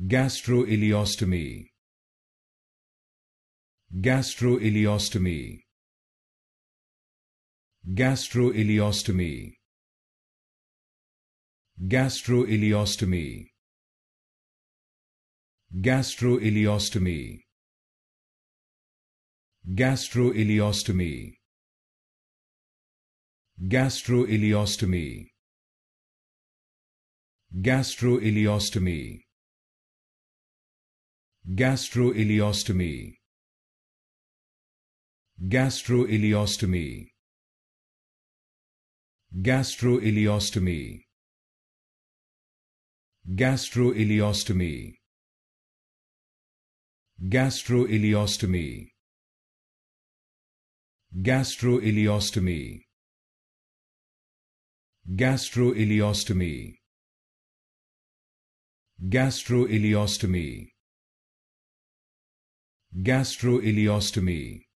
gastroileostomy gastroileostomy gastroileostomy gastroileostomy gastroileostomy gastroileostomy gastroileostomy gastroileostomy gastroileostomy gastroileostomy gastroileostomy gastroileostomy gastroileostomy gastroileostomy gastroileostomy gastroileostomy gastroileostomy